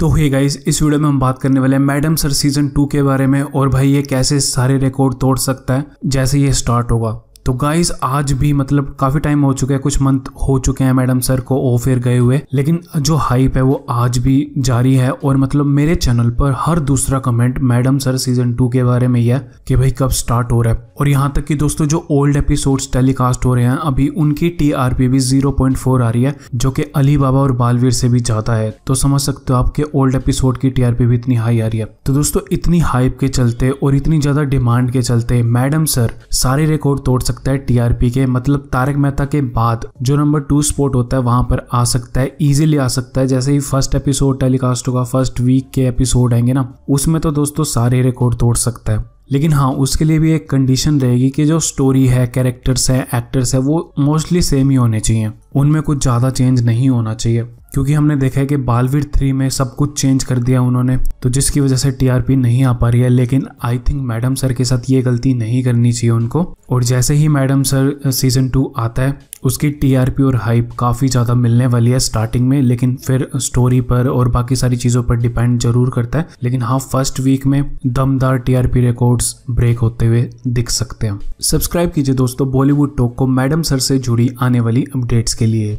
तो hey guys इस video में हम बात करने वाले हैं मैडम सर सीजन टू के बारे में और भाई ये कैसे सारे रिकॉर्ड तोड़ सकता है जैसे ये स्टार्ट होगा तो गाइज आज भी मतलब काफ़ी टाइम हो चुका है कुछ मंथ हो चुके हैं मैडम सर को ओ फेयर गए हुए लेकिन जो हाइप है वो आज भी जारी है और मतलब मेरे चैनल पर हर दूसरा comment madam sir season two के बारे में ही है कि भाई कब स्टार्ट हो रहा है और यहाँ तक कि दोस्तों जो ओल्ड एपिसोड्स टेलीकास्ट हो रहे हैं अभी उनकी टी आर पी भी जीरो पॉइंट फोर आ रही है जो कि अली बाबा और बालवीर से भी ज्यादा है तो समझ सकते हो आपके ओल्ड एपिसोड की टीआरपी भी इतनी हाई आ रही है तो दोस्तों इतनी हाइप के चलते और इतनी ज्यादा डिमांड के चलते मैडम सर सारे रिकॉर्ड तोड़ सकते सकता है टीआरपी के मतलब तारक मेहता के बाद जो नंबर टू स्पॉट होता है वहां पर आ सकता है इजीली आ सकता है जैसे ही फर्स्ट एपिसोड टेलीकास्ट होगा फर्स्ट वीक के एपिसोड आएंगे ना उसमें तो दोस्तों सारे रिकॉर्ड तोड़ सकता है लेकिन हाँ उसके लिए भी एक कंडीशन रहेगी कि जो स्टोरी है कैरेक्टर्स है एक्टर्स है वो मोस्टली सेम ही होने चाहिए उनमें कुछ ज़्यादा चेंज नहीं होना चाहिए क्योंकि हमने देखा है कि बालवीर थ्री में सब कुछ चेंज कर दिया उन्होंने तो जिसकी वजह से टीआरपी नहीं आ पा रही है लेकिन आई थिंक मैडम सर के साथ ये गलती नहीं करनी चाहिए उनको और जैसे ही मैडम सर सीजन टू आता है उसकी टीआरपी और हाइप काफ़ी ज़्यादा मिलने वाली है स्टार्टिंग में लेकिन फिर स्टोरी पर और बाकी सारी चीज़ों पर डिपेंड जरूर करता है लेकिन हाँ फर्स्ट वीक में दमदार टीआरपी रिकॉर्ड्स ब्रेक होते हुए दिख सकते हैं सब्सक्राइब कीजिए दोस्तों बॉलीवुड टॉक को मैडम सर से जुड़ी आने वाली अपडेट्स के लिए